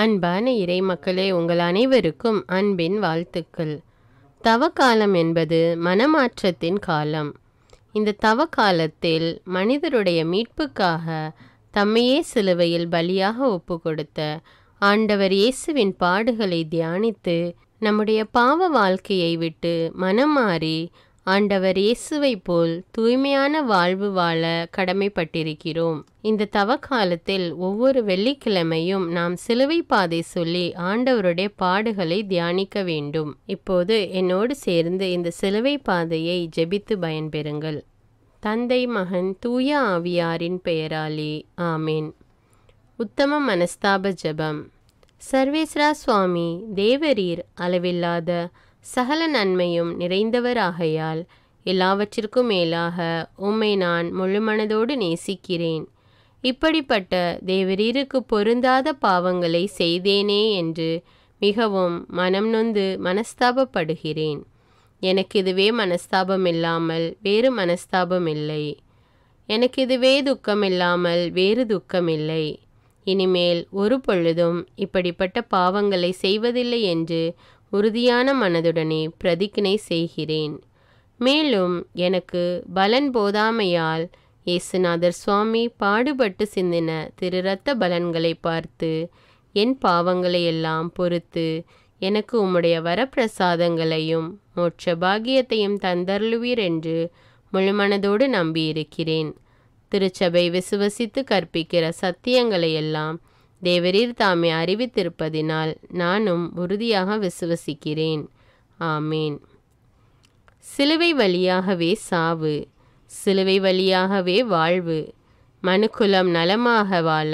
அன்பான இறை மக்களே உங்கள் அனைவருக்கும் அன்பின் வாழ்த்துக்கள் தவக்காலம் என்பது மனமாற்றத்தின் காலம் இந்த தவ காலத்தில் மனிதருடைய மீட்புக்காக தம்மையே சிலுவையில் பலியாக ஒப்பு கொடுத்த ஆண்டவர் இயேசுவின் பாடுகளை தியானித்து நம்முடைய பாவ வாழ்க்கையை விட்டு மனம் மாறி ஆண்டவர் இயேசுவை போல் தூய்மையான வாழ்வு வாழ கடமைப்பட்டிருக்கிறோம் இந்த தவ காலத்தில் ஒவ்வொரு வெள்ளிக்கிழமையும் நாம் சிலுவை பாதை சொல்லி ஆண்டவருடைய பாடுகளை தியானிக்க வேண்டும் இப்போது என்னோடு சேர்ந்து இந்த சிலுவை பாதையை ஜெபித்து பயன்பெறுங்கள் தந்தை மகன் தூய ஆவியாரின் பெயராலே ஆமேன் உத்தம மனஸ்தாப ஜபம் சர்வேஸ்ரா சுவாமி தேவரீர் அளவில்லாத சகல நன்மையும் நிறைந்தவராகையால் எல்லாவற்றிற்கும் மேலாக உம்மை நான் முழுமனதோடு நேசிக்கிறேன் இப்படிப்பட்ட தேவரீருக்கு பொருந்தாத பாவங்களை செய்தேனே என்று மிகவும் மனம் நொந்து மனஸ்தாபப்படுகிறேன் எனக்கு இதுவே மனஸ்தாபம் இல்லாமல் வேறு மனஸ்தாபம் இல்லை எனக்கு இதுவே துக்கம் இல்லாமல் வேறு துக்கம் இல்லை இனிமேல் ஒரு பொழுதும் இப்படிப்பட்ட பாவங்களை செய்வதில்லை என்று உறுதியான மனதுடனே பிரதிக்கினை செய்கிறேன் மேலும் எனக்கு பலன் போதாமையால் இயேசுநாதர் சுவாமி பாடுபட்டு சிந்தின திரு ரத்த பலன்களை பார்த்து என் பாவங்களை எல்லாம் பொறுத்து எனக்கு உம்முடைய வரப்பிரசாதங்களையும் மோட்ச பாகியத்தையும் தந்தருளுவீர் என்று முழுமனதோடு நம்பியிருக்கிறேன் திருச்சபை விசுவசித்து கற்பிக்கிற சத்தியங்களையெல்லாம் தேவரீர் தாமே அறிவித்திருப்பதினால் நானும் உறுதியாக விசுவசிக்கிறேன் ஆமேன் சிலுவை வழியாகவே சாவு சிலுவை வழியாகவே வாழ்வு மனுக்குலம் நலமாக வாழ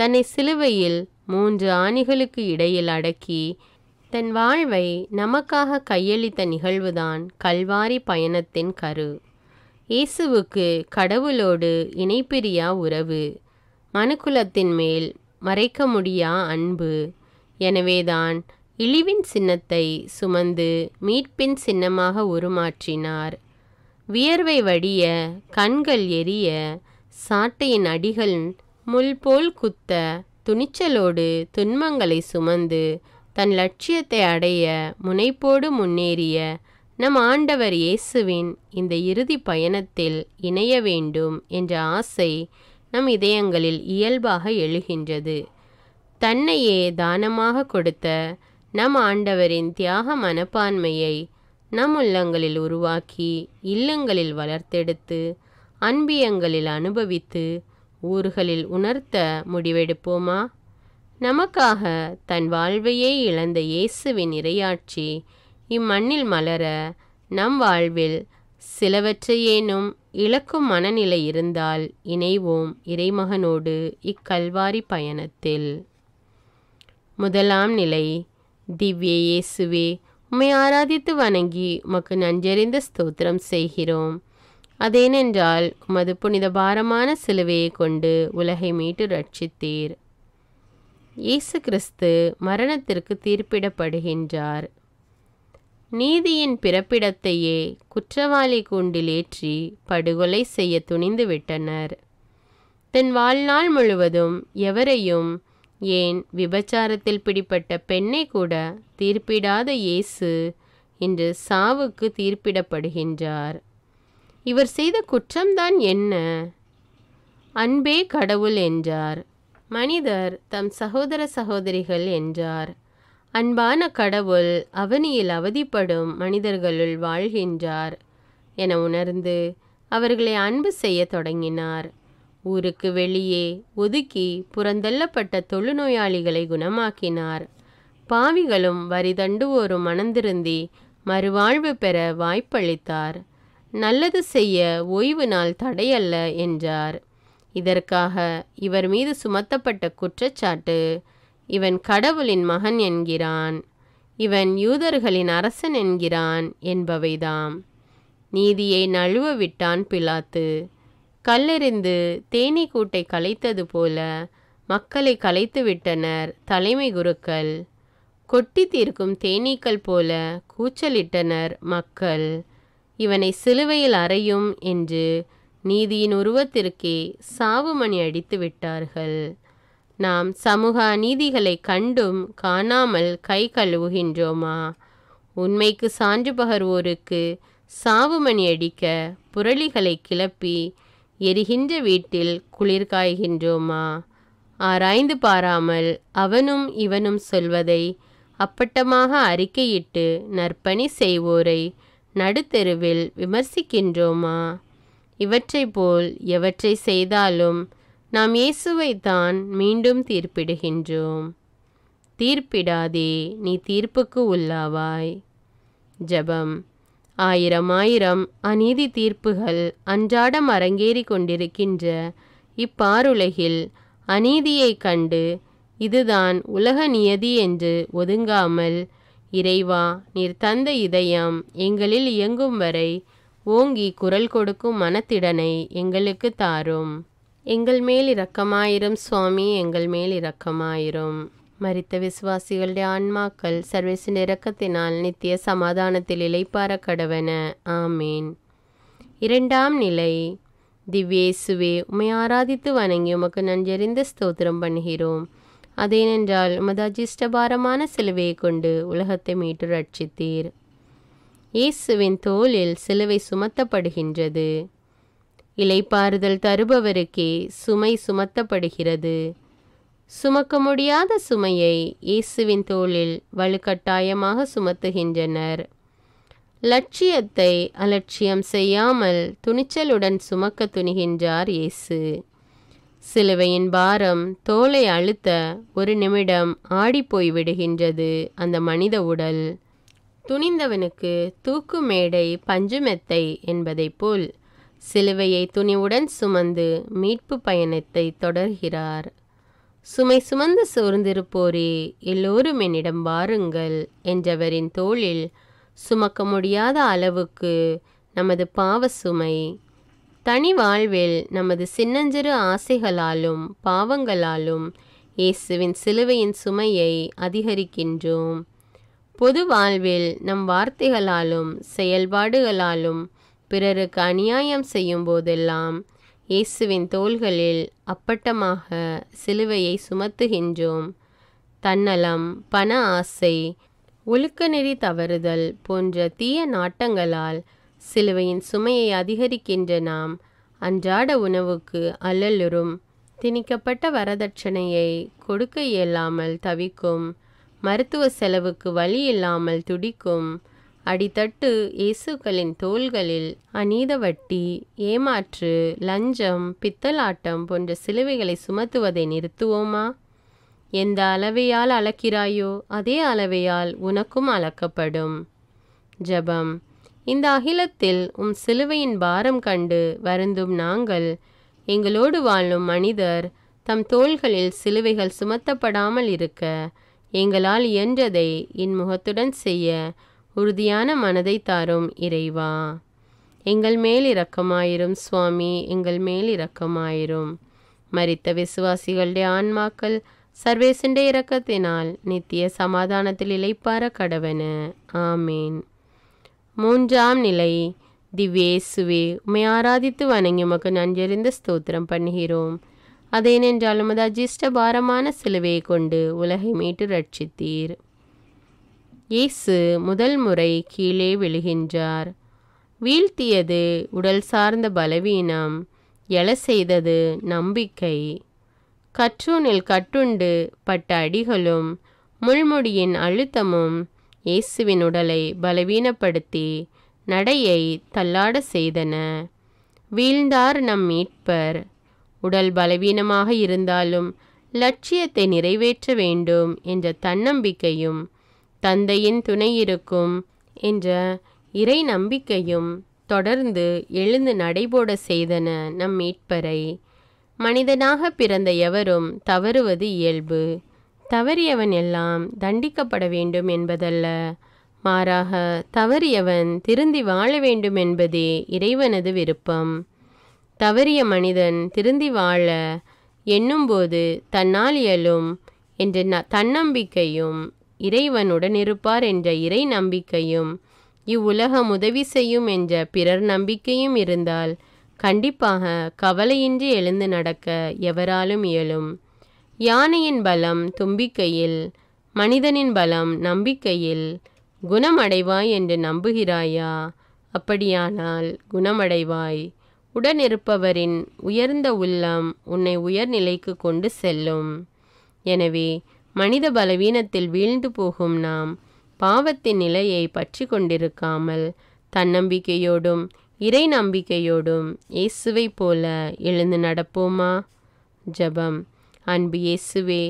தன்னை சிலுவையில் மூன்று ஆணிகளுக்கு இடையில் அடக்கி தன் வாழ்வை நமக்காக கையளித்த நிகழ்வுதான் கல்வாரி பயணத்தின் கரு இயேசுவுக்கு கடவுளோடு இணைப்பிரியா உறவு மனுக்குலத்தின் மேல் மறைக்க முடியா அன்பு எனவேதான் இழிவின் சின்னத்தை சுமந்து மீட்பின் சின்னமாக உருமாற்றினார் வியர்வை வடிய கண்கள் எரிய சாட்டையின் அடிகள் முள் போல் குத்த துணிச்சலோடு துன்பங்களை சுமந்து தன் லட்சியத்தை அடைய முனைப்போடு முன்னேறிய நம் ஆண்டவர் இயேசுவின் இந்த இறுதி பயணத்தில் இணைய வேண்டும் என்ற ஆசை நம் இதயங்களில் இயல்பாக எழுகின்றது தன்னையே தானமாக கொடுத்த நம் ஆண்டவரின் தியாக மனப்பான்மையை நம் உள்ளங்களில் உருவாக்கி இல்லங்களில் வளர்த்தெடுத்து அன்பியங்களில் அனுபவித்து ஊர்களில் உணர்த்த முடிவெடுப்போமா நமக்காக தன் வாழ்வையே இழந்த இயேசுவின் இரையாட்சி இம்மண்ணில் மலர நம் வாழ்வில் சிலவற்றையேனும் இழக்கும் மனநிலை இருந்தால் இணைவோம் இறைமகனோடு இக்கல்வாரி பயணத்தில் முதலாம் நிலை திவ்ய இயேசுவே உம்மை ஆராதித்து வணங்கி உமக்கு நஞ்சறிந்த ஸ்தோத்திரம் செய்கிறோம் அதேனென்றால் உமது புனித பாரமான சிலுவையை கொண்டு உலகை மீட்டு ரட்சித்தீர் இயேசு கிறிஸ்து மரணத்திற்கு தீர்ப்பிடப்படுகின்றார் நீதியின் பிறப்பிடத்தையே குற்றவாளி கூண்டில் ஏற்றி படுகொலை செய்ய துணிந்து விட்டனர் தன் வாழ்நாள் முழுவதும் எவரையும் ஏன் விபச்சாரத்தில் பிடிப்பட்ட பெண்ணை கூட தீர்ப்பிடாத இயேசு இன்று சாவுக்கு தீர்ப்பிடப்படுகின்றார் இவர் செய்த குற்றம்தான் என்ன அன்பே கடவுள் என்றார் மனிதர் தம் சகோதர சகோதரிகள் என்றார் அன்பான கடவுள் அவனியில் அவதிப்படும் மனிதர்களுள் வாழ்கின்றார் என உணர்ந்து அவர்களை அன்பு செய்ய தொடங்கினார் ஊருக்கு வெளியே ஒதுக்கி புறந்தள்ளப்பட்ட தொழுநோயாளிகளை குணமாக்கினார் பாவிகளும் வரிதண்டுவோரும் மணந்திருந்தி மறுவாழ்வு பெற வாய்ப்பளித்தார் நல்லது செய்ய ஓய்வு நாள் தடையல்ல என்றார் இதற்காக இவர் மீது சுமத்தப்பட்ட குற்றச்சாட்டு இவன் கடவுளின் மகன் என்கிறான் இவன் யூதர்களின் அரசன் என்கிறான் என்பவைதாம் நீதியை நழுவ விட்டான் பிலாத்து கல்லெறிந்து தேனீ கூட்டை கலைத்தது போல மக்களை கலைத்து விட்டனர் தலைமை குருக்கள் கொட்டி தீர்க்கும் தேனீக்கள் போல கூச்சலிட்டனர் மக்கள் இவனை சிலுவையில் அறையும் என்று நீதியின் உருவத்திற்கே சாவுமணி அடித்து விட்டார்கள் நாம் சமூக அநீதிகளை கண்டும் காணாமல் கை கழுவுகின்றோமா உண்மைக்கு சான்று பகர்வோருக்கு சாவுமணி அடிக்க புரளிகளை கிளப்பி எரிகின்ற வீட்டில் குளிர்காய்கின்றோமா ஆராய்ந்து பாராமல் அவனும் இவனும் சொல்வதை அப்பட்டமாக அறிக்கையிட்டு நற்பணி செய்வோரை நடுத்தெருவில் விமர்சிக்கின்றோமா இவற்றை போல் எவற்றை செய்தாலும் நாம் இயேசுவை தான் மீண்டும் தீர்ப்பிடுகின்றோம் தீர்ப்பிடாதே நீ தீர்ப்புக்கு உள்ளாவாய் ஜபம் ஆயிரம் ஆயிரம் அநீதி தீர்ப்புகள் அன்றாடம் அரங்கேறி கொண்டிருக்கின்ற இப்பாருலகில் அநீதியை கண்டு இதுதான் உலக நியதி என்று ஒதுங்காமல் இறைவா நீர் தந்த இதயம் எங்களில் இயங்கும் வரை ஓங்கி குரல் கொடுக்கும் மனத்திடனை எங்களுக்கு தாரும் எங்கள் மேல் இரக்கமாயிரும் சுவாமி எங்கள் மேல் இரக்கமாயிரும் மறித்த விசுவாசிகளுடைய ஆன்மாக்கள் சர்வேசின் இரக்கத்தினால் நித்திய சமாதானத்தில் இலைப்பார கடவன ஆமீன் இரண்டாம் நிலை திவ்யேசுவே உமை ஆராதித்து வணங்கி உமக்கு நஞ்சறிந்த ஸ்தோத்திரம் பண்ணுகிறோம் அதேனென்றால் உமது அஜிஷ்டபாரமான சிலுவையை கொண்டு உலகத்தை மீட்டு ரட்சித்தீர் இயேசுவின் தோளில் சிலுவை சுமத்தப்படுகின்றது இலைப்பாறுதல் தருபவருக்கே சுமை சுமத்தப்படுகிறது சுமக்க முடியாத சுமையை இயேசுவின் தோளில் வலுக்கட்டாயமாக சுமத்துகின்றனர் லட்சியத்தை அலட்சியம் செய்யாமல் துணிச்சலுடன் சுமக்க துணிகின்றார் இயேசு சிலுவையின் பாரம் தோலை அழுத்த ஒரு நிமிடம் ஆடிப்போய் விடுகின்றது அந்த மனித உடல் துணிந்தவனுக்கு தூக்கு மேடை பஞ்சுமெத்தை என்பதைப் போல் சிலுவையை துணிவுடன் சுமந்து மீட்பு பயணத்தை தொடர்கிறார் சுமை சுமந்து சோர்ந்திருப்போரே எல்லோரும் என்னிடம் வாருங்கள் என்றவரின் தோளில் சுமக்க முடியாத அளவுக்கு நமது பாவ சுமை தனி வாழ்வில் நமது சின்னஞ்சிறு ஆசைகளாலும் பாவங்களாலும் இயேசுவின் சிலுவையின் சுமையை அதிகரிக்கின்றோம் பொது வாழ்வில் நம் வார்த்தைகளாலும் செயல்பாடுகளாலும் பிறருக்கு அநியாயம் செய்யும் போதெல்லாம் இயேசுவின் தோள்களில் அப்பட்டமாக சிலுவையை சுமத்துகின்றோம் தன்னலம் பண ஆசை ஒழுக்க நெறி தவறுதல் போன்ற தீய நாட்டங்களால் சிலுவையின் சுமையை அதிகரிக்கின்ற நாம் அன்றாட உணவுக்கு அல்லலுறும் திணிக்கப்பட்ட வரதட்சணையை கொடுக்க இயலாமல் தவிக்கும் மருத்துவ செலவுக்கு வழி இல்லாமல் துடிக்கும் அடித்தட்டு இயேசுக்களின் தோள்களில் அநீதவட்டி ஏமாற்று லஞ்சம் பித்தலாட்டம் போன்ற சிலுவைகளை சுமத்துவதை நிறுத்துவோமா எந்த அளவையால் அளக்கிறாயோ அதே அளவையால் உனக்கும் அளக்கப்படும் ஜபம் இந்த அகிலத்தில் உம் சிலுவையின் பாரம் கண்டு வருந்தும் நாங்கள் எங்களோடு வாழும் மனிதர் தம் தோள்களில் சிலுவைகள் சுமத்தப்படாமல் இருக்க எங்களால் இயன்றதை இன்முகத்துடன் செய்ய உறுதியான மனதை தாரும் இறைவா எங்கள் மேல் இரக்கமாயிரும் சுவாமி எங்கள் மேல் இரக்கமாயிரும் மறித்த விசுவாசிகளுடைய ஆன்மாக்கள் சர்வேசண்ட இரக்கத்தினால் நித்திய சமாதானத்தில் இழைப்பார கடவன ஆமேன் மூன்றாம் நிலை திவ்யேசுவே உமை ஆராதித்து வணங்கி உமக்கு நன்றறிந்த ஸ்தோத்திரம் பண்ணுகிறோம் அதேனென்றால் உமது அஜிஷ்ட பாரமான சிலுவையை கொண்டு உலகை மீட்டு ரட்சித்தீர் இயேசு முதல் முறை கீழே விழுகின்றார் வீழ்த்தியது உடல் சார்ந்த பலவீனம் எழ செய்தது நம்பிக்கை கற்றூனில் கட்டுண்டு பட்ட அடிகளும் முள்முடியின் அழுத்தமும் இயேசுவின் உடலை பலவீனப்படுத்தி நடையை தள்ளாட செய்தன வீழ்ந்தார் நம் மீட்பர் உடல் பலவீனமாக இருந்தாலும் லட்சியத்தை நிறைவேற்ற வேண்டும் என்ற தன்னம்பிக்கையும் தந்தையின் துணை இருக்கும் என்ற இறை நம்பிக்கையும் தொடர்ந்து எழுந்து நடைபோட செய்தன நம் மீட்பரை மனிதனாக பிறந்த எவரும் தவறுவது இயல்பு தவறியவன் எல்லாம் தண்டிக்கப்பட வேண்டும் என்பதல்ல மாறாக தவறியவன் திருந்தி வாழ வேண்டும் என்பதே இறைவனது விருப்பம் தவறிய மனிதன் திருந்தி வாழ எண்ணும்போது தன்னால் இயலும் என்ற ந தன்னம்பிக்கையும் இறைவனுடன் இருப்பார் என்ற இறை நம்பிக்கையும் இவ்வுலகம் உதவி செய்யும் என்ற பிறர் நம்பிக்கையும் இருந்தால் கண்டிப்பாக கவலையின்றி எழுந்து நடக்க எவராலும் இயலும் யானையின் பலம் தும்பிக்கையில் மனிதனின் பலம் நம்பிக்கையில் குணமடைவாய் என்று நம்புகிறாயா அப்படியானால் குணமடைவாய் உடனிருப்பவரின் உயர்ந்த உள்ளம் உன்னை உயர்நிலைக்கு கொண்டு செல்லும் எனவே மனித பலவீனத்தில் வீழ்ந்து போகும் நாம் பாவத்தின் நிலையை பற்றி கொண்டிருக்காமல் தன்னம்பிக்கையோடும் இறை நம்பிக்கையோடும் இயேசுவை போல எழுந்து நடப்போமா ஜபம் அன்பு இயேசுவே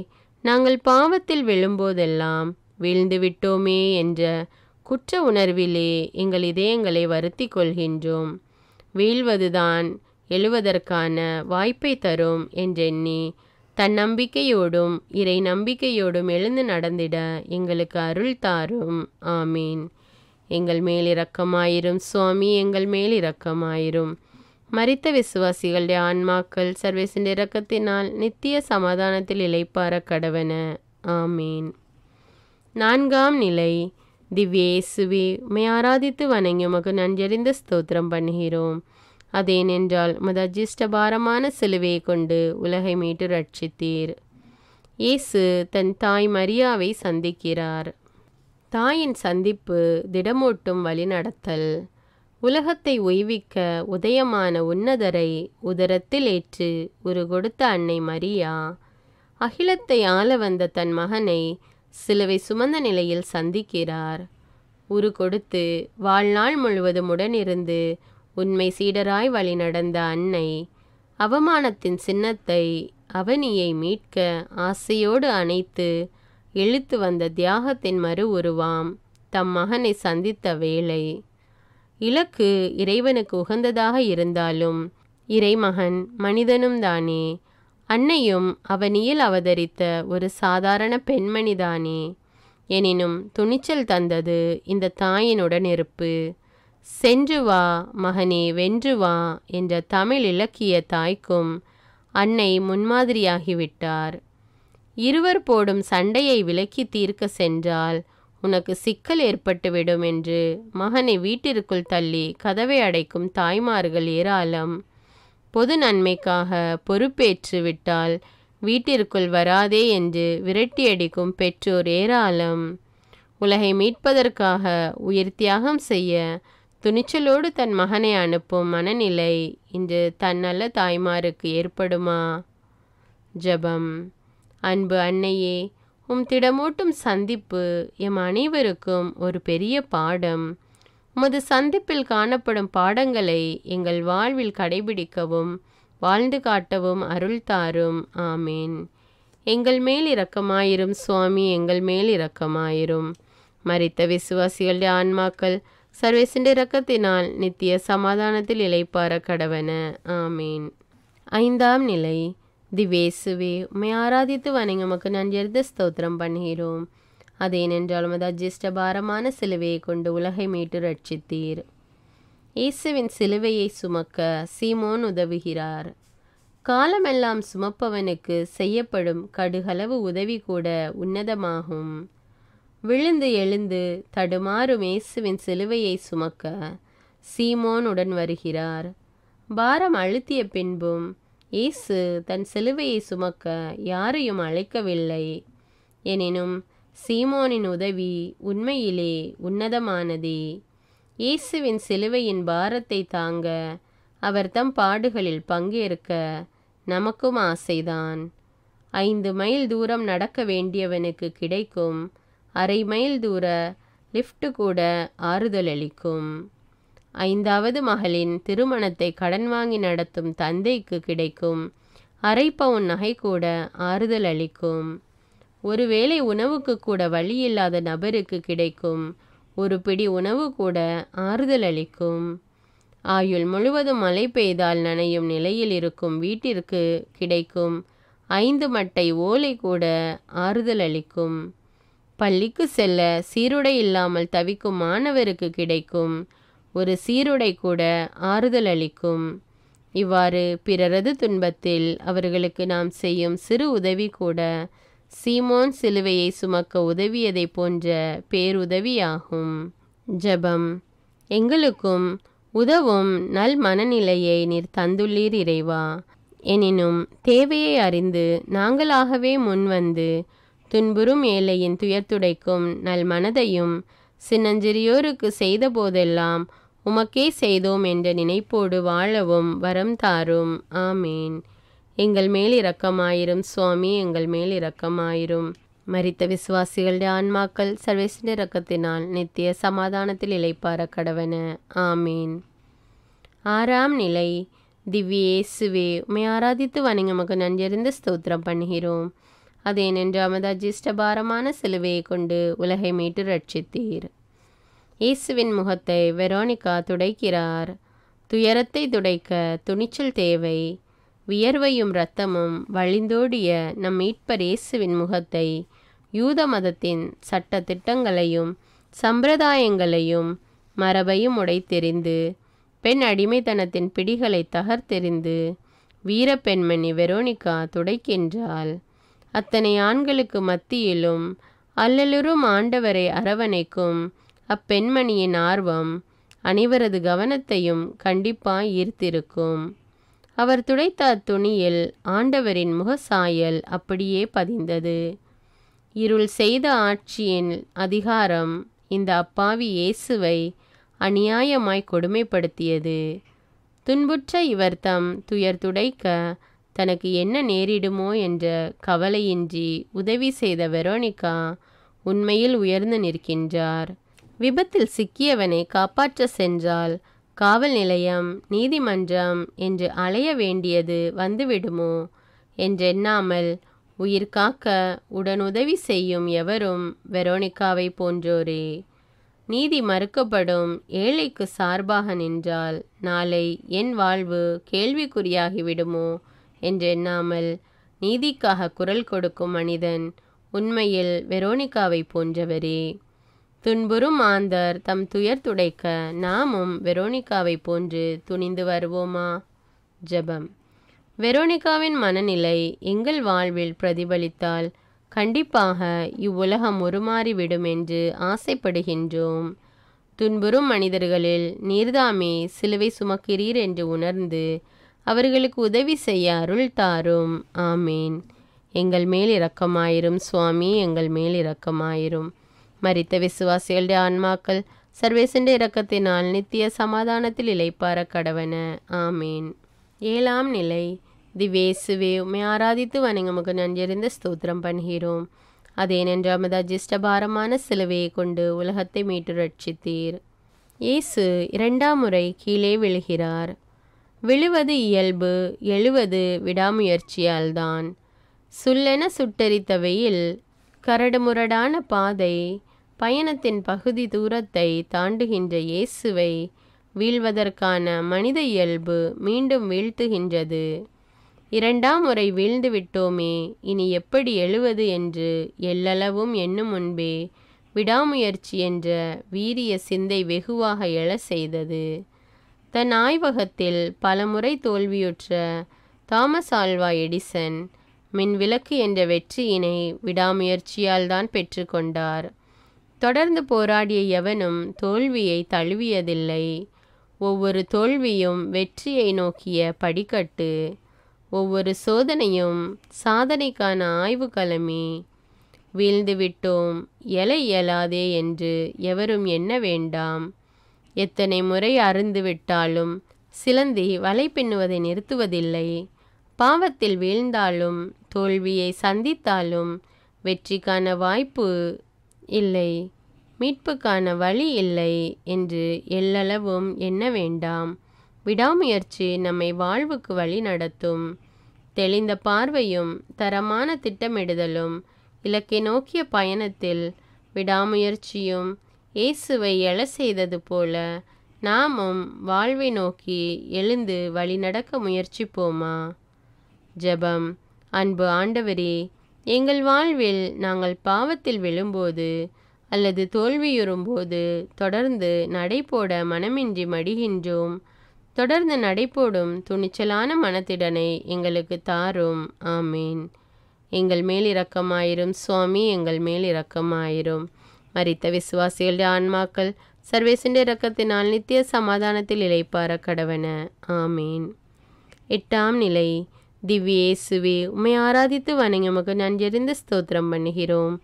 நாங்கள் பாவத்தில் விழும்போதெல்லாம் விழுந்து விட்டோமே என்ற குற்ற உணர்விலே எங்கள் இதயங்களை வருத்தி கொள்கின்றோம் வீழ்வதுதான் எழுவதற்கான வாய்ப்பை தரும் என்றெண்ணி தன் நம்பிக்கையோடும் இறை நம்பிக்கையோடும் எழுந்து நடந்திட எங்களுக்கு அருள் தாரும் ஆமீன் எங்கள் மேலிரக்கமாயிரும் சுவாமி எங்கள் மேலிரக்கமாயிரும் மறித்த விசுவாசிகளுடைய ஆன்மாக்கள் சர்வேசின் இரக்கத்தினால் நித்திய சமாதானத்தில் இழைப்பார கடவன ஆமீன் நான்காம் நிலை திவ்யேசுவே உமை ஆராதித்து வணங்கி உமக்கு நன்றறிந்த ஸ்தோத்திரம் பண்ணுகிறோம் அதேனென்றால் உமது அஜிஷ்டபாரமான சிலுவையை கொண்டு உலகை மீட்டு ரட்சித்தீர் இயேசு தன் தாய் மரியாவை சந்திக்கிறார் தாயின் சந்திப்பு திடமூட்டும் வழிநடத்தல் உலகத்தை ஒய்விக்க உதயமான உன்னதரை உதரத்தில் ஏற்று ஒரு கொடுத்த அன்னை மரியா அகிலத்தை ஆள வந்த தன் மகனை சிலுவை சுமந்த நிலையில் சந்திக்கிறார் உரு கொடுத்து வாழ்நாள் முழுவதும் உடனிருந்து உண்மை சீடராய் வழி நடந்த அன்னை அவமானத்தின் சின்னத்தை அவனியை மீட்க ஆசையோடு அணைத்து இழுத்து வந்த தியாகத்தின் மறு உருவாம் தம் மகனை சந்தித்த வேளை இலக்கு இறைவனுக்கு உகந்ததாக இருந்தாலும் இறைமகன் மனிதனும் தானே அன்னையும் அவனியில் அவதரித்த ஒரு சாதாரண பெண்மணிதானே எனினும் துணிச்சல் தந்தது இந்த தாயினுடன் இருப்பு சென்று வா மகனே வென்று வா என்ற தமிழ் இலக்கிய தாய்க்கும் அன்னை முன்மாதிரியாகிவிட்டார் இருவர் போடும் சண்டையை விலக்கி தீர்க்க சென்றால் உனக்கு சிக்கல் ஏற்பட்டுவிடும் என்று மகனை வீட்டிற்குள் தள்ளி கதவை அடைக்கும் தாய்மார்கள் ஏராளம் பொது நன்மைக்காக பொறுப்பேற்று விட்டால் வீட்டிற்குள் வராதே என்று விரட்டியடிக்கும் பெற்றோர் ஏராளம் உலகை மீட்பதற்காக உயிர் தியாகம் செய்ய துணிச்சலோடு தன் மகனை அனுப்பும் மனநிலை இன்று தன் நல்ல தாய்மாருக்கு ஏற்படுமா ஜபம் அன்பு அன்னையே உம் திடமூட்டும் சந்திப்பு எம் அனைவருக்கும் ஒரு பெரிய பாடம் உமது சந்திப்பில் காணப்படும் பாடங்களை எங்கள் வாழ்வில் கடைபிடிக்கவும் வாழ்ந்து காட்டவும் அருள் தாரும் ஆமேன் எங்கள் மேல் இரக்கமாயிரும் சுவாமி எங்கள் மேல் இரக்கமாயிரும் மறித்த விசுவாசிகளுடைய ஆன்மாக்கள் சர்வேசிண்ட இரக்கத்தினால் நித்திய சமாதானத்தில் ഇലയിപ്പാറ கடவன ஆமீன் ஐந்தாம் நிலை திவேசுவே உமை ஆராதித்து வணங்கி உமக்கு நன்றியர்த்த ஸ்தோத்திரம் பண்ணுகிறோம் அதேனென்றால் உமது அஜிஷ்ட பாரமான சிலுவையை கொண்டு உலகை மீட்டு ரட்சித்தீர் இயேசுவின் சிலுவையை சுமக்க சீமோன் உதவுகிறார் காலமெல்லாம் சுமப்பவனுக்கு செய்யப்படும் கடுகளவு உதவி கூட உன்னதமாகும் விழுந்து எழுந்து தடுமாறும் இயேசுவின் சிலுவையை சுமக்க சீமோனுடன் வருகிறார் பாரம் அழுத்திய பின்பும் இயேசு தன் சிலுவையை சுமக்க யாரையும் அழைக்கவில்லை எனினும் சீமோனின் உதவி உண்மையிலே உன்னதமானதே இயேசுவின் சிலுவையின் பாரத்தை தாங்க அவர் தம் பாடுகளில் பங்கேற்க நமக்கும் ஆசைதான் ஐந்து மைல் தூரம் நடக்க வேண்டியவனுக்கு கிடைக்கும் அரை மைல் தூர லிஃப்ட் கூட ஆறுதல் அளிக்கும் ஐந்தாவது மகளின் திருமணத்தை கடன் வாங்கி நடத்தும் தந்தைக்கு கிடைக்கும் அரை பவுன் நகை கூட ஆறுதல் அளிக்கும் ஒருவேளை உணவுக்கு கூட வழி இல்லாத நபருக்கு கிடைக்கும் ஒரு பிடி உணவு கூட ஆறுதல் அளிக்கும் ஆயுள் முழுவதும் மழை பெய்தால் நனையும் நிலையில் இருக்கும் வீட்டிற்கு கிடைக்கும் ஐந்து மட்டை ஓலை கூட ஆறுதல் அளிக்கும் பள்ளிக்கு செல்ல சீருடை இல்லாமல் தவிக்கும் மாணவருக்கு கிடைக்கும் ஒரு சீருடை கூட ஆறுதல் அளிக்கும் இவ்வாறு பிறரது துன்பத்தில் அவர்களுக்கு நாம் செய்யும் சிறு உதவி கூட சீமோன் சிலுவையை சுமக்க உதவியதை போன்ற பேருதவியாகும் ஜபம் எங்களுக்கும் உதவும் நல் மனநிலையை நீர் தந்துள்ளீர் இறைவா எனினும் தேவையை அறிந்து நாங்களாகவே முன்வந்து துன்புறும் ஏழையின் துயர்த்துடைக்கும் நல் மனதையும் சின்னஞ்சிறியோருக்கு செய்த போதெல்லாம் உமக்கே செய்தோம் என்ற நினைப்போடு வாழவும் வரம் தாரும் ஆமீன் எங்கள் மேல் இரக்கமாயிரும் சுவாமி எங்கள் மேல் இரக்கமாயிரும் மறித்த விசுவாசிகளுடைய ஆன்மாக்கள் சர்வேசன இரக்கத்தினால் நித்திய சமாதானத்தில் இழைப்பார கடவன ஆமீன் ஆறாம் நிலை திவ்யேசுவே உமை ஆராதித்து வணங்கமக்கு நன்றியிருந்த ஸ்தோத்திரம் பண்ணுகிறோம் அதேனென்று அமது அஜிஷ்டபாரமான சிலுவையை கொண்டு உலகை மீட்டு ரட்சித்தீர் இயேசுவின் முகத்தை வெரோனிகா துடைக்கிறார் துயரத்தை துடைக்க துணிச்சல் தேவை வியர்வையும் இரத்தமும் வழிந்தோடிய நம் மீட்பர் இயேசுவின் முகத்தை யூத மதத்தின் சட்ட திட்டங்களையும் சம்பிரதாயங்களையும் மரபையும் உடைத்தெறிந்து பெண் அடிமைத்தனத்தின் பிடிகளை தகர்த்தெறிந்து வீரப்பெண்மணி வெரோனிகா துடைக்கின்றாள் அத்தனை ஆண்களுக்கு மத்தியிலும் அல்லலுறும் ஆண்டவரை அரவணைக்கும் அப்பெண்மணியின் ஆர்வம் அனைவரது கவனத்தையும் கண்டிப்பாய் ஈர்த்திருக்கும் அவர் துடைத்த அத்துணியில் ஆண்டவரின் முகசாயல் அப்படியே பதிந்தது இருள் செய்த ஆட்சியின் அதிகாரம் இந்த அப்பாவி இயேசுவை அநியாயமாய் கொடுமைப்படுத்தியது துன்புற்ற இவர் தம் துயர் துடைக்க தனக்கு என்ன நேரிடுமோ என்ற கவலையின்றி உதவி செய்த வெரோனிகா உண்மையில் உயர்ந்து நிற்கின்றார் விபத்தில் சிக்கியவனை காப்பாற்ற சென்றால் காவல் நிலையம் நீதிமன்றம் என்று அலைய வேண்டியது வந்துவிடுமோ என்றெண்ணாமல் உயிர் காக்க உடனுதவி செய்யும் எவரும் வெரோனிகாவை போன்றோரே நீதி மறுக்கப்படும் ஏழைக்கு சார்பாக நின்றால் நாளை என் வாழ்வு கேள்விக்குறியாகிவிடுமோ என்றெண்ணாமல் நீதிக்காக குரல் கொடுக்கும் மனிதன் உண்மையில் வெரோனிகாவை போன்றவரே துன்புறும் ஆந்தர் தம் துயர் துடைக்க நாமும் வெரோனிகாவை போன்று துணிந்து வருவோமா ஜபம் வெரோனிகாவின் மனநிலை எங்கள் வாழ்வில் பிரதிபலித்தால் கண்டிப்பாக இவ்வுலகம் உருமாறிவிடும் என்று ஆசைப்படுகின்றோம் துன்புறும் மனிதர்களில் நீர்தாமே சிலுவை சுமக்கிறீர் என்று உணர்ந்து அவர்களுக்கு உதவி செய்ய அருள் தாரும் ஆமீன் எங்கள் மேல் இரக்கமாயிரும் சுவாமி எங்கள் மேல் இரக்கமாயிரும் மறித்த விசுவாசிகளுடைய ஆன்மாக்கள் சர்வேசண்ட இரக்கத்தினால் நித்திய சமாதானத்தில் இலைப்பார கடவன ஆமீன் ஏழாம் நிலை திவேசுவே உமை ஆராதித்து வணங்கமுக்கு நன்றியிருந்த ஸ்தோத்திரம் பண்ணுகிறோம் அதே நன்றாமது அஜிஷ்டபாரமான சிலுவையை கொண்டு உலகத்தை மீட்டு ரட்சித்தீர் இயேசு இரண்டாம் முறை கீழே விழுகிறார் விழுவது இயல்பு எழுவது விடாமுயற்சியால்தான் சுல்லென சுட்டரித்த வெயில் கரடுமுரடான பாதை பயணத்தின் பகுதி தூரத்தை தாண்டுகின்ற இயேசுவை வீழ்வதற்கான மனித இயல்பு மீண்டும் வீழ்த்துகின்றது இரண்டாம் முறை வீழ்ந்து விட்டோமே இனி எப்படி எழுவது என்று எல்லளவும் எண்ணும் முன்பே விடாமுயற்சி என்ற வீரிய சிந்தை வெகுவாக எழ செய்தது தன் ஆய்வகத்தில் பலமுறை தோல்வியுற்ற தாமஸ் ஆல்வா எடிசன் மின் விளக்கு என்ற வெற்றியினை விடாமுயற்சியால் தான் பெற்றுக்கொண்டார் தொடர்ந்து போராடிய எவனும் தோல்வியை தழுவியதில்லை ஒவ்வொரு தோல்வியும் வெற்றியை நோக்கிய படிக்கட்டு ஒவ்வொரு சோதனையும் சாதனைக்கான ஆய்வு கலமி எலை இயலாதே என்று எவரும் எண்ண வேண்டாம் எத்தனை முறை அருந்து விட்டாலும் சிலந்தி வலை பின்னுவதை நிறுத்துவதில்லை பாவத்தில் வீழ்ந்தாலும் தோல்வியை சந்தித்தாலும் வெற்றிக்கான வாய்ப்பு இல்லை மீட்புக்கான வழி இல்லை என்று எல்லளவும் எண்ண வேண்டாம் விடாமுயற்சி நம்மை வாழ்வுக்கு வழி நடத்தும் தெளிந்த பார்வையும் தரமான திட்டமிடுதலும் இலக்கை நோக்கிய பயணத்தில் விடாமுயற்சியும் இயேசுவை எழ செய்தது போல நாமும் வாழ்வை நோக்கி எழுந்து வழி நடக்க முயற்சிப்போமா ஜபம் அன்பு ஆண்டவரே எங்கள் வாழ்வில் நாங்கள் பாவத்தில் விழும்போது அல்லது தோல்வியுறும்போது தொடர்ந்து நடைபோட மனமின்றி மடிகின்றோம் தொடர்ந்து நடைபோடும் துணிச்சலான மனத்திடனை எங்களுக்கு தாரும் ஆமீன் எங்கள் மேலிறக்கமாயிரும் சுவாமி எங்கள் மேலிறக்கமாயிரும் மறித்த விசுவாசிகளுடைய ஆன்மாக்கள் சர்வேசிண்ட இரக்கத்தினால் நித்திய சமாதானத்தில் இழைப்பார கடவன ஆமீன் எட்டாம் நிலை திவ்யேசுவே உம்மை ஆராதித்து வணங்கமுக்கு நன்றறிந்து ஸ்தோத்திரம் பண்ணுகிறோம்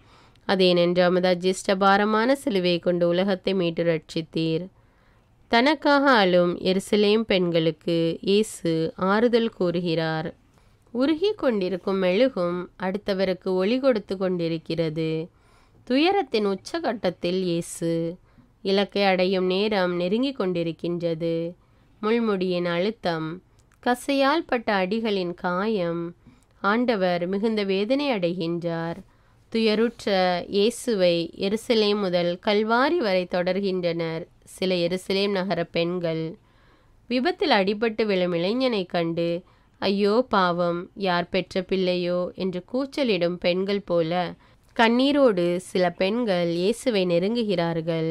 அதே நன்றாமது அஜிஷ்ட பாரமான சிலுவை கொண்டு உலகத்தை மீட்டு ரட்சித்தீர் தனக்காக ஆளும் எருசலேம் பெண்களுக்கு இயேசு ஆறுதல் கூறுகிறார் உருகி கொண்டிருக்கும் மெழுகும் அடுத்தவருக்கு ஒளி கொடுத்து கொண்டிருக்கிறது துயரத்தின் உச்சகட்டத்தில் இயேசு இலக்கை அடையும் நேரம் நெருங்கி கொண்டிருக்கின்றது முள்முடியின் அழுத்தம் கசையால் பட்ட அடிகளின் காயம் ஆண்டவர் மிகுந்த வேதனை அடைகின்றார் துயருற்ற இயேசுவை எருசலேம் முதல் கல்வாரி வரை தொடர்கின்றனர் சில எருசலேம் நகர பெண்கள் விபத்தில் அடிபட்டு விழும் இளைஞனை கண்டு ஐயோ பாவம் யார் பெற்ற பிள்ளையோ என்று கூச்சலிடும் பெண்கள் போல கண்ணீரோடு சில பெண்கள் இயேசுவை நெருங்குகிறார்கள்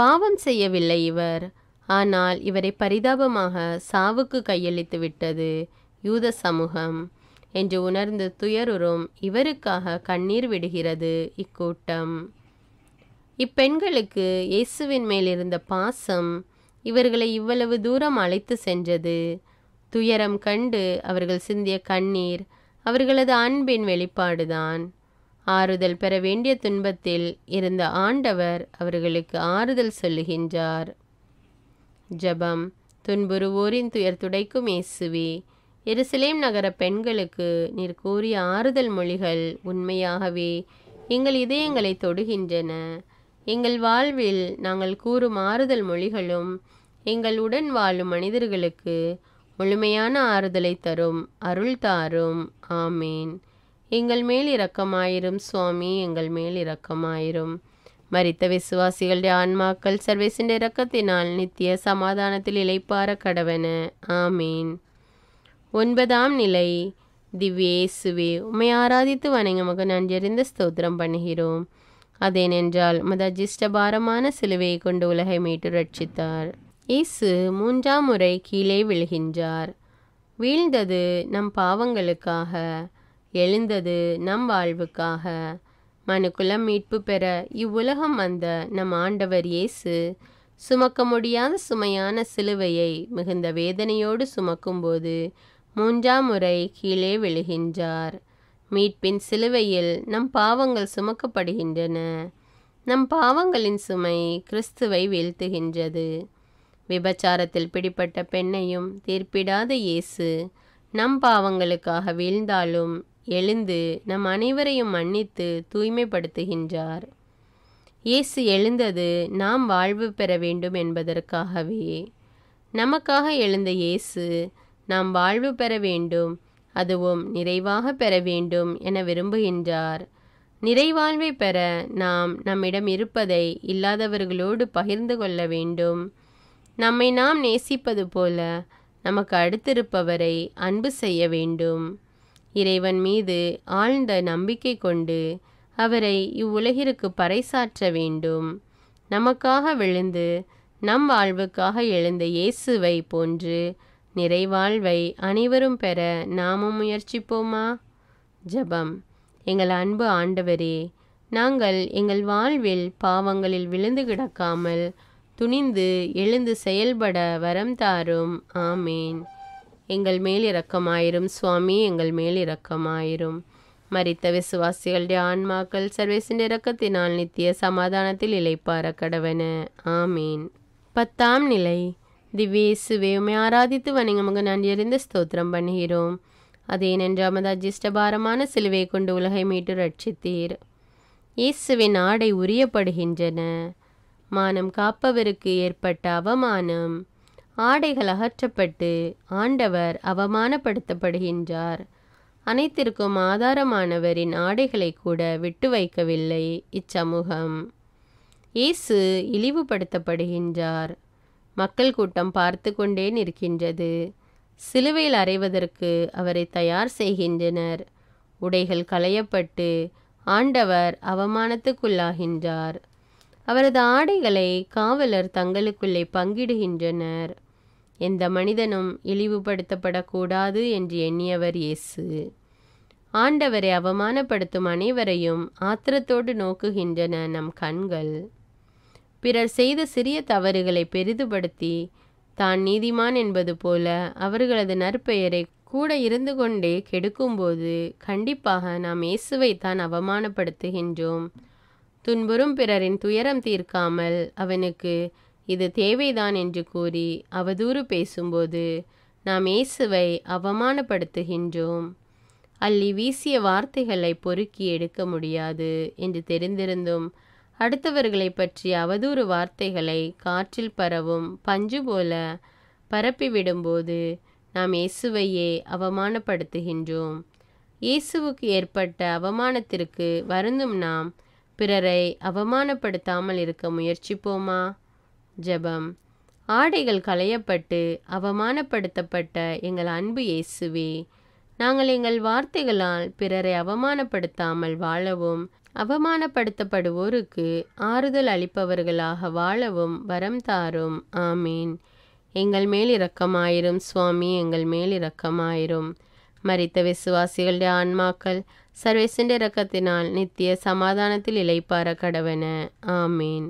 பாவம் செய்யவில்லை இவர் ஆனால் இவரை பரிதாபமாக சாவுக்கு கையளித்து விட்டது யூத சமூகம் என்று உணர்ந்து துயருறும் இவருக்காக கண்ணீர் விடுகிறது இக்கூட்டம் இப்பெண்களுக்கு இயேசுவின் மேலிருந்த பாசம் இவர்களை இவ்வளவு தூரம் அழைத்து சென்றது துயரம் கண்டு அவர்கள் சிந்திய கண்ணீர் அவர்களது அன்பின் வெளிப்பாடுதான் ஆறுதல் பெற வேண்டிய துன்பத்தில் இருந்த ஆண்டவர் அவர்களுக்கு ஆறுதல் சொல்லுகின்றார் ஜபம் துன்புறுவோரின் துயர் துடைக்கும் இயேசுவே எருசலேம் நகர பெண்களுக்கு நீர் கூறிய ஆறுதல் மொழிகள் உண்மையாகவே எங்கள் இதயங்களை தொடுகின்றன எங்கள் வாழ்வில் நாங்கள் கூறும் ஆறுதல் மொழிகளும் எங்கள் உடன் வாழும் மனிதர்களுக்கு முழுமையான ஆறுதலை தரும் அருள் தாரும் ஆமேன் எங்கள் மேல் இரக்கமாயிரும் சுவாமி எங்கள் மேல் இரக்கமாயிரும் மறித்த விசுவாசிகளுடைய ஆன்மாக்கள் சர்வேசின் இரக்கத்தினால் நித்திய சமாதானத்தில் இலைப்பார கடவன ஆமீன் ஒன்பதாம் நிலை திவ்யேசுவே உமை ஆராதித்து வணங்கமாக நன்றறிந்த ஸ்தோத்திரம் பண்ணுகிறோம் அதேனென்றால் மத அஜிஷ்டபாரமான சிலுவையை கொண்டு உலகை மீட்டு ரட்சித்தார் இயேசு மூன்றாம் முறை கீழே விழுகின்றார் வீழ்ந்தது நம் பாவங்களுக்காக எழுந்தது நம் வாழ்வுக்காக மனுக்குலம் மீட்பு பெற இவ்வுலகம் வந்த நம் ஆண்டவர் இயேசு சுமக்க முடியாத சுமையான சிலுவையை மிகுந்த வேதனையோடு சுமக்கும்போது மூன்றாம் முறை கீழே விழுகின்றார் மீட்பின் சிலுவையில் நம் பாவங்கள் சுமக்கப்படுகின்றன நம் பாவங்களின் சுமை கிறிஸ்துவை வீழ்த்துகின்றது விபச்சாரத்தில் பிடிப்பட்ட பெண்ணையும் தீர்ப்பிடாத இயேசு நம் பாவங்களுக்காக வீழ்ந்தாலும் எழுந்து நம் அனைவரையும் மன்னித்து தூய்மைப்படுத்துகின்றார் இயேசு எழுந்தது நாம் வாழ்வு பெற வேண்டும் என்பதற்காகவே நமக்காக எழுந்த இயேசு நாம் வாழ்வு பெற வேண்டும் அதுவும் நிறைவாக பெற வேண்டும் என விரும்புகின்றார் நிறைவாழ்வை பெற நாம் நம்மிடம் இருப்பதை இல்லாதவர்களோடு பகிர்ந்து கொள்ள வேண்டும் நம்மை நாம் நேசிப்பது போல நமக்கு அடுத்திருப்பவரை அன்பு செய்ய வேண்டும் இறைவன் மீது ஆழ்ந்த நம்பிக்கை கொண்டு அவரை இவ்வுலகிற்கு பறைசாற்ற வேண்டும் நமக்காக விழுந்து நம் வாழ்வுக்காக எழுந்த இயேசுவை போன்று நிறைவாழ்வை அனைவரும் பெற நாமும் முயற்சிப்போமா ஜபம் எங்கள் அன்பு ஆண்டவரே நாங்கள் எங்கள் வாழ்வில் பாவங்களில் விழுந்து கிடக்காமல் துணிந்து எழுந்து செயல்பட வரம் தாரும் ஆமேன் எங்கள் மேல் இரக்கமாயிரும் சுவாமி எங்கள் மேல் இரக்கமாயிரும் மறித்த விசுவாசிகளுடைய ஆன்மாக்கள் சர்வேசின் இரக்கத்தினால் நித்திய சமாதானத்தில் இழைப்பார கடவன ஆமீன் பத்தாம் நிலை திவ்யேசுவே உமை ஆராதித்து வணங்கமுக நன்றியறிந்து ஸ்தோத்திரம் பண்ணுகிறோம் அதே நன்றாமது அஜிஷ்டபாரமான சிலுவை கொண்டு உலகை மீட்டு ரட்சித்தீர் இயேசுவின் ஆடை உரியப்படுகின்றன மானம் காப்பவருக்கு ஏற்பட்ட அவமானம் ஆடைகள் அகற்றப்பட்டு ஆண்டவர் அவமானப்படுத்தப்படுகின்றார் அனைத்திற்கும் ஆதாரமானவரின் ஆடைகளை கூட விட்டு வைக்கவில்லை இச்சமூகம் இயேசு இழிவுபடுத்தப்படுகின்றார் மக்கள் கூட்டம் பார்த்து கொண்டே நிற்கின்றது சிலுவையில் அறைவதற்கு அவரை தயார் செய்கின்றனர் உடைகள் களையப்பட்டு ஆண்டவர் அவமானத்துக்குள்ளாகின்றார் அவரது ஆடைகளை காவலர் தங்களுக்குள்ளே பங்கிடுகின்றனர் எந்த மனிதனும் இழிவுபடுத்தப்படக்கூடாது என்று எண்ணியவர் இயேசு ஆண்டவரை அவமானப்படுத்தும் அனைவரையும் ஆத்திரத்தோடு நோக்குகின்றன நம் கண்கள் பிறர் செய்த சிறிய தவறுகளை பெரிதுபடுத்தி தான் நீதிமான் என்பது போல அவர்களது நற்பெயரை கூட இருந்து கொண்டே கெடுக்கும்போது கண்டிப்பாக நாம் இயேசுவை தான் அவமானப்படுத்துகின்றோம் துன்புறும் பிறரின் துயரம் தீர்க்காமல் அவனுக்கு இது தேவைதான் என்று கூறி அவதூறு பேசும்போது நாம் இயேசுவை அவமானப்படுத்துகின்றோம் அள்ளி வீசிய வார்த்தைகளை பொறுக்கி எடுக்க முடியாது என்று தெரிந்திருந்தும் அடுத்தவர்களை பற்றி அவதூறு வார்த்தைகளை காற்றில் பரவும் பஞ்சு போல பரப்பிவிடும்போது நாம் இயேசுவையே அவமானப்படுத்துகின்றோம் இயேசுவுக்கு ஏற்பட்ட அவமானத்திற்கு வருந்தும் நாம் பிறரை அவமானப்படுத்தாமல் இருக்க முயற்சிப்போமா ஜெபம் ஆடைகள் களையப்பட்டு அவமானப்படுத்தப்பட்ட எங்கள் அன்பு இயேசுவே நாங்கள் எங்கள் வார்த்தைகளால் பிறரை அவமானப்படுத்தாமல் வாழவும் அவமானப்படுத்தப்படுவோருக்கு ஆறுதல் அளிப்பவர்களாக வாழவும் வரம் தாரும் ஆமீன் எங்கள் மேல் இரக்கமாயிரும் சுவாமி எங்கள் மேல் இரக்கமாயிரும் மறித்த விசுவாசிகளுடைய ஆன்மாக்கள் சர்வேசண்ட இரக்கத்தினால் நித்திய சமாதானத்தில் இழைப்பார கடவன ஆமீன்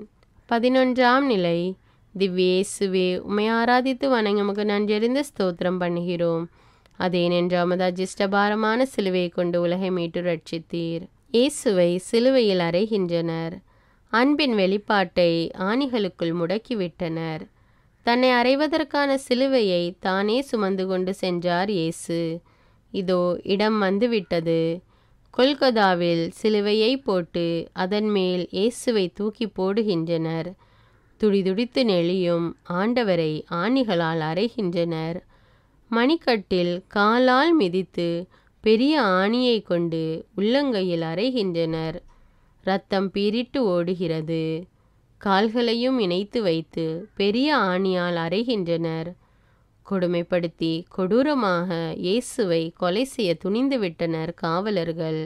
பதினொன்றாம் நிலை திவ்யேசுவே உமை ஆராதித்து வணங்கி உமக்கு ஸ்தோத்திரம் பண்ணுகிறோம் அதே நென்றாமது அஜிஷ்டபாரமான சிலுவை கொண்டு உலகை மீட்டு ரட்சித்தீர் இயேசுவை சிலுவையில் அறைகின்றனர் அன்பின் வெளிப்பாட்டை ஆணிகளுக்குள் முடக்கிவிட்டனர் தன்னை அறைவதற்கான சிலுவையை தானே சுமந்து கொண்டு சென்றார் இயேசு இதோ இடம் வந்துவிட்டது கொல்கதாவில் சிலுவையை போட்டு அதன் மேல் இயேசுவை தூக்கி போடுகின்றனர் துடிதுடித்து நெளியும் ஆண்டவரை ஆணிகளால் அறைகின்றனர் மணிக்கட்டில் காலால் மிதித்து பெரிய ஆணியை கொண்டு உள்ளங்கையில் அறைகின்றனர் ரத்தம் பீரிட்டு ஓடுகிறது கால்களையும் இணைத்து வைத்து பெரிய ஆணியால் அறைகின்றனர் கொடுமைப்படுத்தி கொடூரமாக இயேசுவை கொலை செய்ய துணிந்துவிட்டனர் காவலர்கள்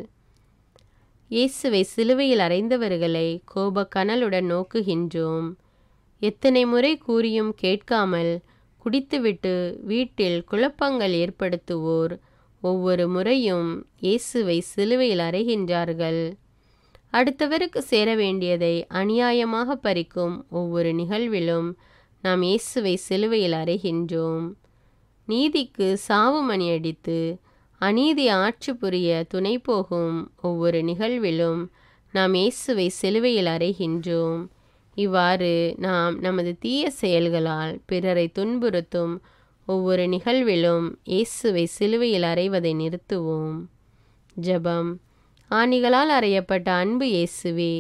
இயேசுவை சிலுவையில் அறைந்தவர்களை கோபக்கனலுடன் நோக்குகின்றோம் எத்தனை முறை கூறியும் கேட்காமல் குடித்துவிட்டு வீட்டில் குழப்பங்கள் ஏற்படுத்துவோர் ஒவ்வொரு முறையும் இயேசுவை சிலுவையில் அறைகின்றார்கள் அடுத்தவருக்கு சேர வேண்டியதை அநியாயமாக பறிக்கும் ஒவ்வொரு நிகழ்விலும் நாம் இயேசுவை சிலுவையில் அறைகின்றோம் நீதிக்கு சாவு மணி அடித்து அநீதி ஆட்சி புரிய துணை போகும் ஒவ்வொரு நிகழ்விலும் நாம் இயேசுவை சிலுவையில் அறைகின்றோம் இவ்வாறு நாம் நமது தீய செயல்களால் பிறரை துன்புறுத்தும் ஒவ்வொரு நிகழ்விலும் இயேசுவை சிலுவையில் அறைவதை நிறுத்துவோம் ஜபம் ஆணிகளால் அறையப்பட்ட அன்பு இயேசுவே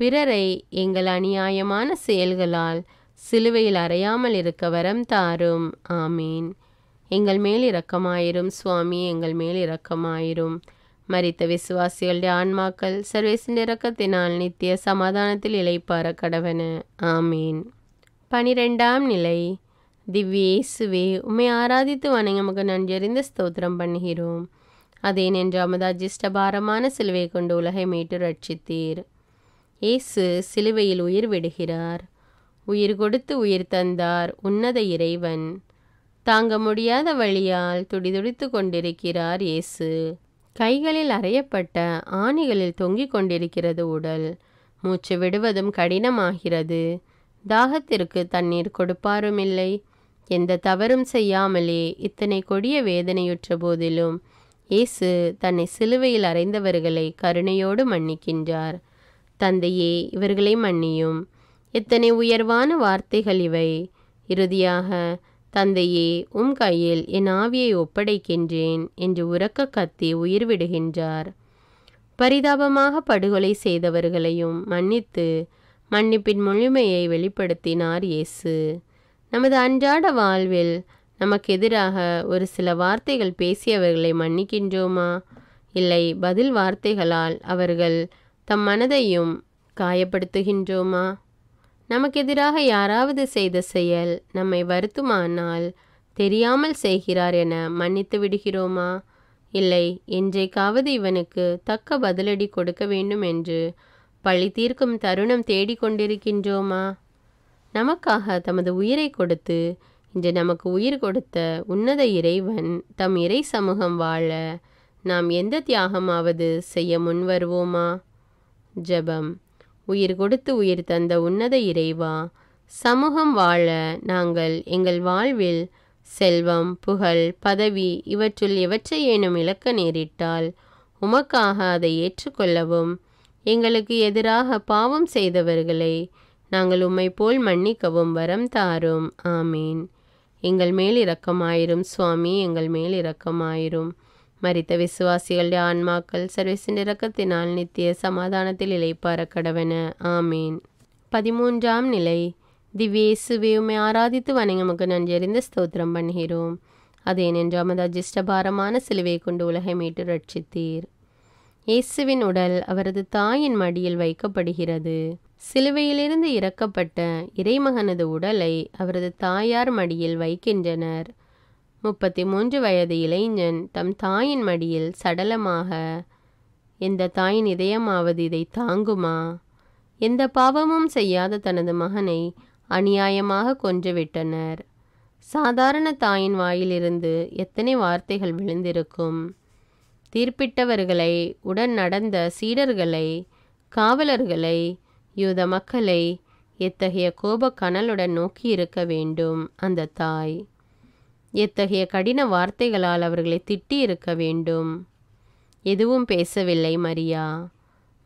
பிறரை எங்கள் அநியாயமான செயல்களால் சிலுவையில் அறையாமல் இருக்க வரம் தாரும் ஆமீன் எங்கள் மேல் இரக்கமாயிரும் சுவாமி எங்கள் மேல் இரக்கமாயிரும் மறித்த விசுவாசிகளுடைய ஆன்மாக்கள் சர்வேசின் இறக்கத்தினால் நித்திய சமாதானத்தில் இழைப்பார கடவன ஆமீன் பனிரெண்டாம் நிலை திவ்யேசுவே உமை ஆராதித்து வணங்கமுக்கு நன்றியறிந்த ஸ்தோத்திரம் பண்ணுகிறோம் அதே நின்றாமது அஜிஷ்ட பாரமான சிலுவை கொண்டு உலகை மீட்டு ரட்சித்தீர் இயேசு சிலுவையில் உயிர் விடுகிறார் உயிர் கொடுத்து உயிர் தந்தார் உன்னத இறைவன் தாங்க முடியாத வழியால் துடிதுடித்து கொண்டிருக்கிறார் இயேசு கைகளில் அறையப்பட்ட ஆணிகளில் தொங்கிக் கொண்டிருக்கிறது உடல் மூச்சு விடுவதும் கடினமாகிறது தாகத்திற்கு தண்ணீர் கொடுப்பாருமில்லை எந்த தவறும் செய்யாமலே இத்தனை கொடிய வேதனையுற்ற போதிலும் இயேசு தன்னை சிலுவையில் அறைந்தவர்களை கருணையோடு மன்னிக்கின்றார் தந்தையே இவர்களை மன்னியும் எத்தனை உயர்வான வார்த்தைகள் இவை இறுதியாக தந்தையே உம் கையில் என் ஆவியை ஒப்படைக்கின்றேன் என்று உறக்க கத்தி உயிர் விடுகின்றார் பரிதாபமாக படுகொலை செய்தவர்களையும் மன்னித்து மன்னிப்பின் முழுமையை வெளிப்படுத்தினார் இயேசு நமது அன்றாட வாழ்வில் நமக்கு எதிராக ஒரு சில வார்த்தைகள் பேசியவர்களை மன்னிக்கின்றோமா இல்லை பதில் வார்த்தைகளால் அவர்கள் தம் மனதையும் காயப்படுத்துகின்றோமா நமக்கு எதிராக யாராவது செய்த செயல் நம்மை வருத்துமானால் தெரியாமல் செய்கிறார் என மன்னித்து விடுகிறோமா இல்லை என்றைக்காவது இவனுக்கு தக்க பதிலடி கொடுக்க வேண்டும் என்று பழி தீர்க்கும் தருணம் தேடிக்கொண்டிருக்கின்றோமா நமக்காக தமது உயிரை கொடுத்து இன்று நமக்கு உயிர் கொடுத்த உன்னத இறைவன் தம் இறை சமூகம் வாழ நாம் எந்த தியாகமாவது செய்ய முன்வருவோமா ஜபம் உயிர் கொடுத்து உயிர் தந்த உன்னத இறைவா சமூகம் வாழ நாங்கள் எங்கள் வாழ்வில் செல்வம் புகழ் பதவி இவற்றுள் எவற்றை ஏனும் இழக்க நேரிட்டால் உமக்காக அதை ஏற்றுக்கொள்ளவும் எங்களுக்கு எதிராக பாவம் செய்தவர்களை நாங்கள் உம்மை போல் மன்னிக்கவும் வரம் தாரும் ஆமீன் எங்கள் மேல் இரக்கமாயிரும் சுவாமி எங்கள் மேல் இரக்கமாயிரும் மறித்த விசுவாசிகளுடைய ஆன்மாக்கள் സർവീസിൻ്റെ இறக்கத்தினால் நித்திய சமாதானத்தில் இழைப்பார கடவன ஆமீன் பதிமூன்றாம் நிலை திவ்யேசுவே உமை ஆராதித்து வணங்கமுக்கு நன்றறிந்து ஸ்தோத்திரம் பண்ணுகிறோம் அது ஏனென்றால் அது அஜிஷ்டபாரமான சிலுவை கொண்டு உலகை மீட்டு ரட்சித்தீர் இயேசுவின் உடல் அவரது தாயின் மடியில் வைக்கப்படுகிறது சிலுவையிலிருந்து இறக்கப்பட்ட இறைமகனது உடலை அவரது தாயார் மடியில் வைக்கின்றனர் முப்பத்தி மூன்று வயது இளைஞன் தம் தாயின் மடியில் சடலமாக எந்த தாயின் இதயமாவது இதை தாங்குமா எந்த பாவமும் செய்யாத தனது மகனை அநியாயமாக கொன்றுவிட்டனர் சாதாரண தாயின் வாயிலிருந்து எத்தனை வார்த்தைகள் விழுந்திருக்கும் தீர்ப்பிட்டவர்களை உடன் நடந்த சீடர்களை காவலர்களை யூத மக்களை எத்தகைய கோபக்கனலுடன் நோக்கியிருக்க வேண்டும் அந்த தாய் எத்தகைய கடின வார்த்தைகளால் அவர்களை திட்டி இருக்க வேண்டும் எதுவும் பேசவில்லை மரியா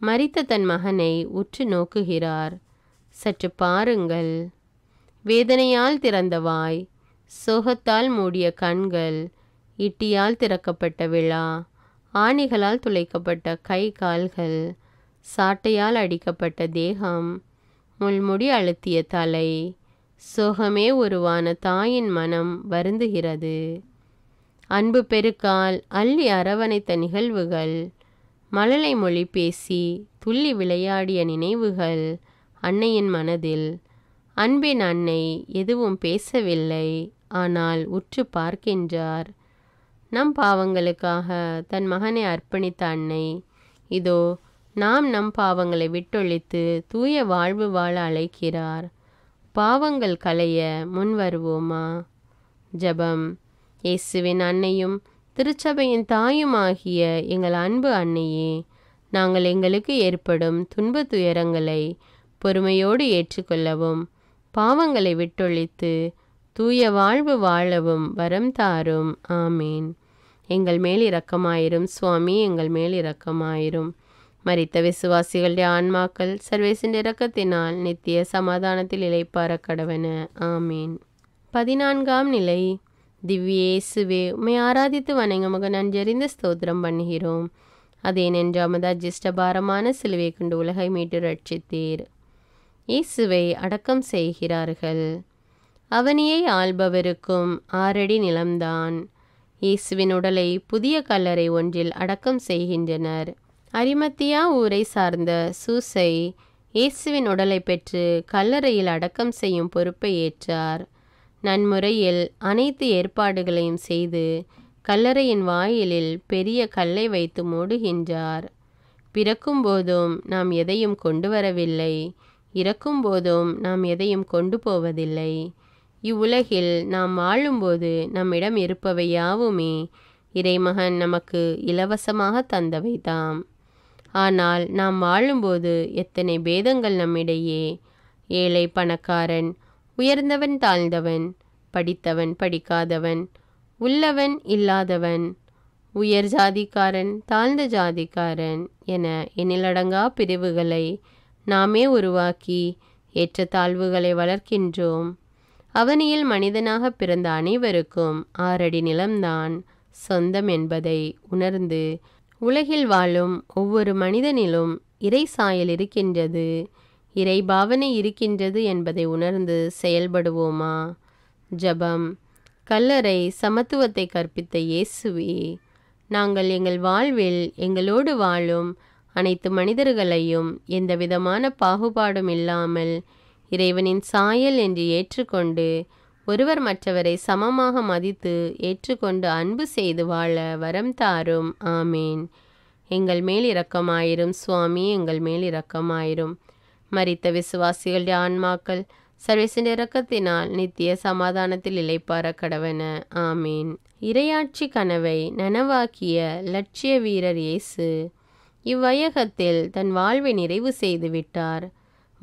மறித்த தன் மகனை உற்று நோக்குகிறார் சற்று பாருங்கள் வேதனையால் திறந்த வாய் சோகத்தால் மூடிய கண்கள் இட்டியால் திறக்கப்பட்ட விழா ஆணிகளால் துளைக்கப்பட்ட கை கால்கள் சாட்டையால் அடிக்கப்பட்ட தேகம் முள்முடி அழுத்திய தலை சோகமே உருவான தாயின் மனம் வருந்துகிறது அன்பு பெருக்கால் அள்ளி அரவணைத்த நிகழ்வுகள் மழலை மொழி பேசி துள்ளி விளையாடிய நினைவுகள் அன்னையின் மனதில் அன்பின் அன்னை எதுவும் பேசவில்லை ஆனால் உற்று பார்க்கின்றார் நம் பாவங்களுக்காக தன் மகனை அர்ப்பணித்த அன்னை இதோ நாம் நம் பாவங்களை விட்டொழித்து தூய வாழ்வு வாழ அழைக்கிறார் பாவங்கள் களைய முன்வருவோமா ஜபம் இயேசுவின் அன்னையும் திருச்சபையின் தாயும் ஆகிய எங்கள் அன்பு அன்னையே நாங்கள் எங்களுக்கு ஏற்படும் துன்ப துயரங்களை பொறுமையோடு ஏற்றுக்கொள்ளவும் பாவங்களை விட்டொழித்து தூய வாழ்வு வாழவும் வரம் தாரும் ஆமேன் எங்கள் மேல் சுவாமி எங்கள் மேல் இரக்கமாயிரும் மறித்த விசுவாசிகளுடைய ஆன்மாக்கள் சர்வேசின் இரக்கத்தினால் நித்திய சமாதானத்தில் இழைப்பார கடவன ஆமீன் பதினான்காம் நிலை திவ்யேசுவே உமை ஆராதித்து வணங்குமக நன்றறிந்த ஸ்தோத்திரம் பண்ணுகிறோம் அதே நென்றாமது அஜிஷ்டபாரமான சிலுவை கொண்டு உலகை மீட்டு ரட்சித்தீர் இயேசுவை அடக்கம் செய்கிறார்கள் அவனியை ஆள்பவருக்கும் ஆறடி நிலம்தான் இயேசுவின் உடலை புதிய கல்லறை ஒன்றில் அடக்கம் செய்கின்றனர் அரிமத்தியா ஊரை சார்ந்த சூசை இயேசுவின் உடலை பெற்று கல்லறையில் அடக்கம் செய்யும் பொறுப்பை ஏற்றார் நன்முறையில் அனைத்து ஏற்பாடுகளையும் செய்து கல்லறையின் வாயிலில் பெரிய கல்லை வைத்து மூடுகின்றார் பிறக்கும் போதும் நாம் எதையும் கொண்டு வரவில்லை இறக்கும் போதும் நாம் எதையும் கொண்டு போவதில்லை இவ்வுலகில் நாம் வாழும்போது நம்மிடம் இருப்பவை யாவுமே இறைமகன் நமக்கு இலவசமாக தந்தவை தாம் ஆனால் நாம் வாழும்போது எத்தனை பேதங்கள் நம்மிடையே ஏழை பணக்காரன் உயர்ந்தவன் தாழ்ந்தவன் படித்தவன் படிக்காதவன் உள்ளவன் இல்லாதவன் உயர் ஜாதிக்காரன் தாழ்ந்த ஜாதிக்காரன் என எண்ணிலடங்கா பிரிவுகளை நாமே உருவாக்கி ஏற்ற தாழ்வுகளை வளர்க்கின்றோம் அவனியில் மனிதனாக பிறந்த அனைவருக்கும் ஆறடி நிலம்தான் சொந்தம் என்பதை உணர்ந்து உலகில் வாழும் ஒவ்வொரு மனிதனிலும் இறை சாயல் இருக்கின்றது இறை பாவனை இருக்கின்றது என்பதை உணர்ந்து செயல்படுவோமா ஜபம் கல்லறை சமத்துவத்தை கற்பித்த இயேசுவே நாங்கள் எங்கள் வாழ்வில் எங்களோடு வாழும் அனைத்து மனிதர்களையும் எந்த விதமான பாகுபாடும் இல்லாமல் இறைவனின் சாயல் என்று ஏற்றுக்கொண்டு ஒருவர் மற்றவரை சமமாக மதித்து ஏற்றுக்கொண்டு அன்பு செய்து வாழ வரம் தாரும் ஆமேன் எங்கள் மேல் இரக்கமாயிரும் சுவாமி எங்கள் மேல் இரக்கமாயிரும் மறித்த விசுவாசிகளுடைய ஆன்மாக்கள் சர்வேசன் இரக்கத்தினால் நித்திய சமாதானத்தில் இலைப்பார கடவன ஆமீன் இரையாட்சி கனவை நனவாக்கிய லட்சிய வீரர் இயேசு இவ்வையகத்தில் தன் வாழ்வை நிறைவு செய்து விட்டார்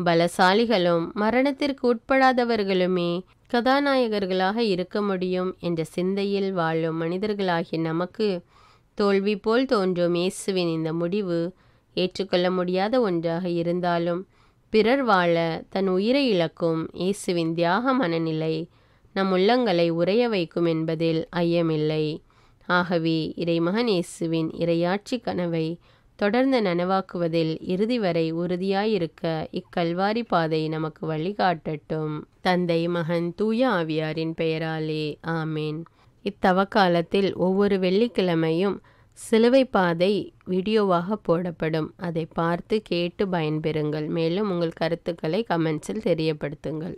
பலசாலிகளும் மரணத்திற்கு உட்படாதவர்களுமே கதாநாயகர்களாக இருக்க முடியும் என்ற சிந்தையில் வாழும் மனிதர்களாகிய நமக்கு தோல்வி போல் தோன்றும் இயேசுவின் இந்த முடிவு ஏற்றுக்கொள்ள முடியாத ஒன்றாக இருந்தாலும் பிறர் வாழ தன் உயிரை இழக்கும் இயேசுவின் தியாக மனநிலை நம் உள்ளங்களை உறைய வைக்கும் என்பதில் ஐயமில்லை ஆகவே இறைமகன் இயேசுவின் இரையாட்சி கனவை தொடர்ந்து நனவாக்குவதில் இறுதி வரை உறுதியாயிருக்க இக்கல்வாரி பாதை நமக்கு வழிகாட்டட்டும் தந்தை மகன் தூய ஆவியாரின் பெயராலே ஆமேன் இத்தவக்காலத்தில் ஒவ்வொரு வெள்ளிக்கிழமையும் சிலுவை பாதை வீடியோவாக போடப்படும் அதை பார்த்து கேட்டு பயன்பெறுங்கள் மேலும் உங்கள் கருத்துக்களை கமெண்ட்ஸில் தெரியப்படுத்துங்கள்